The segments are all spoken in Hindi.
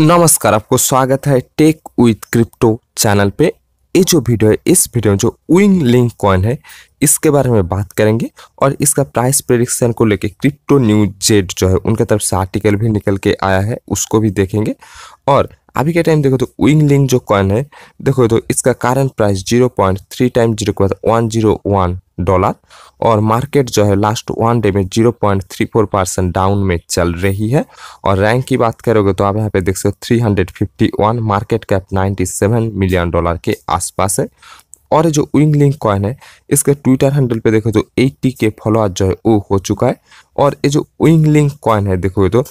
नमस्कार आपको स्वागत है टेक विथ क्रिप्टो चैनल पे ये जो वीडियो है इस वीडियो में जो विंग लिंक कॉइन है इसके बारे में बात करेंगे और इसका प्राइस प्रेडिक्शन को लेके क्रिप्टो न्यूज जेड जो है उनके तरफ से आर्टिकल भी निकल के आया है उसको भी देखेंगे और अभी के टाइम देखो तो विंग लिंक जो कॉइन है देखो तो इसका current price zero point three time zero के बाद वन जीरो वन डॉलर और मार्केट जो है लास्ट वन डे में zero point three four percent down में चल रही है और रैंक की बात करोगे तो आप यहाँ पे देख सकते three hundred fifty one market cap ninety seven million dollar के आसपास है और जो विंग लिंक कॉइन है इसके ट्विटर हैंडल पे देखो तो 80 के फॉलोअर जो है वो हो चुका है और ये जो विंग लिंक कॉइन है देखो तो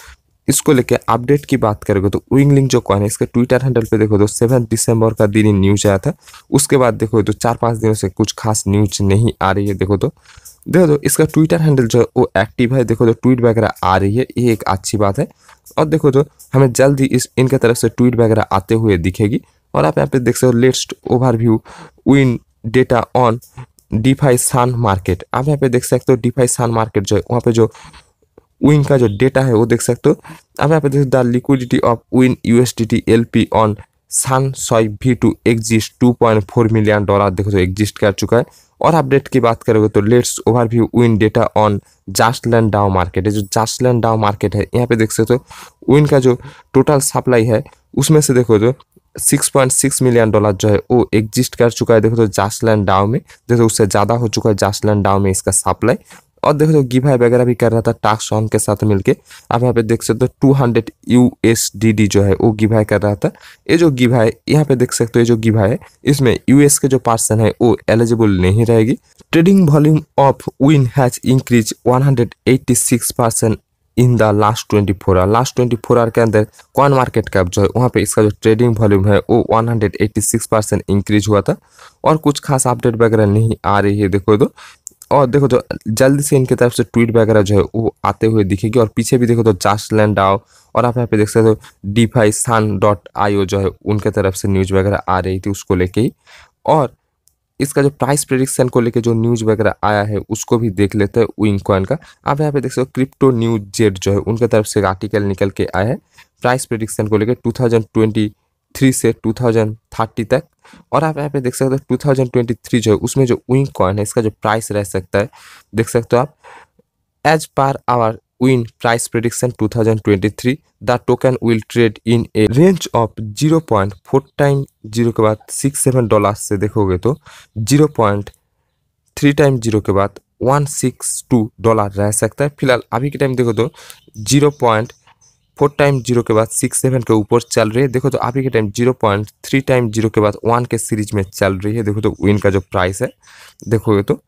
इसको लेके अपडेट की बात करेंगे तो विंग लिंक जो कॉइन है इसके ट्विटर हैंडल पे देखो तो सेवन दिसंबर का दिन ही न्यूज आया था उसके बाद देखो तो चार पाँच दिनों से कुछ खास न्यूज नहीं आ रही है देखो तो देखो तो इसका ट्विटर हैंडल जो है वो एक्टिव है देखो तो ट्वीट वगैरह आ रही है ये एक अच्छी बात है और देखो तो हमें जल्द ही इस इनके तरफ से ट्वीट वगैरह आते हुए दिखेगी और आप यहाँ पे देख सकते हो latest overview win data on DeFi सान मार्केट आप यहाँ पे देख सकते हो डिफाई सान मार्केट जो है वहाँ पे जो विन का जो डेटा है वो देख सकते हो अब यहाँ पे देखो the liquidity of win U S T T L P on sun सॉइ V two exist two point four million dollar देखो तो एग्जिस्ट कर चुका है और अपडेट की बात करोगे तो let's overview win data on जास्टलैंड डाउ मार्केट है जो जास्टलैंड डाउ मार्केट है यहाँ पे देख सकते हो विन का जो टोटल सप्लाई है उसमें से देखो जो सिक्स मिलियन डॉलर जो है वो एग्जिस्ट कर चुका है देखो तो जास्टलैंड डाउ में देखो उससे ज़्यादा हो चुका है जास्टलैंड डाउ में इसका सप्लाई और देखो तो गिव है वगैरह भी कर रहा था टास्क ऑन के साथ मिलके आप यहाँ पे देख सकते हो two hundred U S D D जो है वो गिव है कर रहा था ये जो गिव है यहाँ पे देख सकते हो ये जो गिव है इसमें यूएस के जो पार्सन है वो एलिजिबल नहीं रहेगी trading volume of win has increase 186 percent in the last twenty four hour last twenty four hour के अंदर कॉन मार्केट कैप जो है वहाँ पे इसका जो ट्रेडिंग वॉल्यूम है वो 186 परसेंट इंक्रीज हुआ था और कुछ खास अपडेट वगैरह नहीं आ रही है देखो तो और देखो जो जल्दी से इनकी तरफ से ट्वीट वगैरह जो है वो आते हुए दिखेगी और पीछे भी देखो तो जास्ट लैंड आओ और आप यहाँ पे देख सकते हो डी फाई स्थान डॉट आई जो है उनके तरफ से न्यूज़ वगैरह आ रही थी उसको लेके ही और इसका जो प्राइस प्रिडिक्शन को लेके जो न्यूज वगैरह आया है उसको भी देख लेते हैं विंग कॉइन का आप यहाँ पे देख सकते हो क्रिप्टो न्यूज जेड जो है उनके तरफ से आर्टिकल निकल के आया है प्राइस प्रिडिक्शन को थाउजेंड ट्वेंटी थ्री से टू थाउजेंड थर्टी तक और आप यहाँ पे देख सकते हो टू थाउजेंड ट्वेंटी थ्री जो है उसमें जो विंग कॉइन है इसका जो प्राइस रह सकता है देख सकते हो आप as per our price prediction two thousand twenty three the token will trade in a range of zero point four time zero के बाद सिक्स सेवन डॉलर से देखोगे तो zero point three time zero के बाद वन सिक्स टू डॉलर रह सकता है फिलहाल अभी के टाइम देखो तो पॉइंट फोर टाइम जीरो के बाद सिक्स सेवन के ऊपर चल रही है देखो तो अभी के time zero point three time zero के बाद वन के सीरीज में चल रही है देखो तो विन का जो प्राइस है देखोगे तो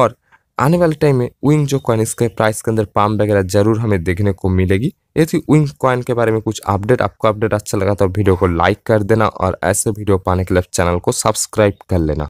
और आने वाले टाइम में विंग जो कॉइन इसके प्राइस के अंदर पाम वगैरह जरूर हमें देखने को मिलेगी ये थी विंग कॉइन के बारे में कुछ अपडेट आपको अपडेट अच्छा लगा तो वीडियो को लाइक कर देना और ऐसे वीडियो पाने के लिए चैनल को सब्सक्राइब कर लेना